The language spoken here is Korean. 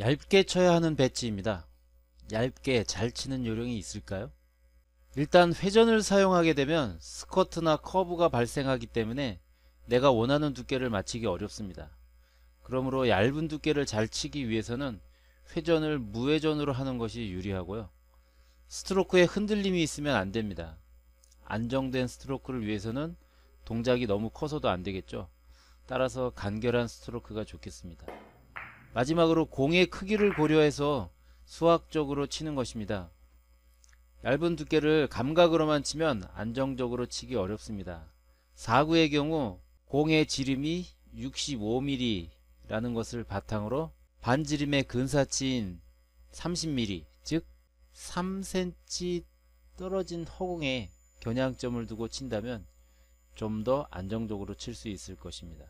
얇게 쳐야 하는 배치입니다 얇게 잘 치는 요령이 있을까요? 일단 회전을 사용하게 되면 스쿼트나 커브가 발생하기 때문에 내가 원하는 두께를 맞추기 어렵습니다. 그러므로 얇은 두께를 잘 치기 위해서는 회전을 무회전으로 하는 것이 유리하고요. 스트로크에 흔들림이 있으면 안됩니다. 안정된 스트로크를 위해서는 동작이 너무 커서도 안되겠죠. 따라서 간결한 스트로크가 좋겠습니다. 마지막으로 공의 크기를 고려해서 수학적으로 치는 것입니다. 얇은 두께를 감각으로만 치면 안정적으로 치기 어렵습니다. 4구의 경우 공의 지름이 65mm라는 것을 바탕으로 반지름의 근사치인 30mm 즉 3cm 떨어진 허공에 겨냥점을 두고 친다면 좀 더 안정적으로 칠 수 있을 것입니다.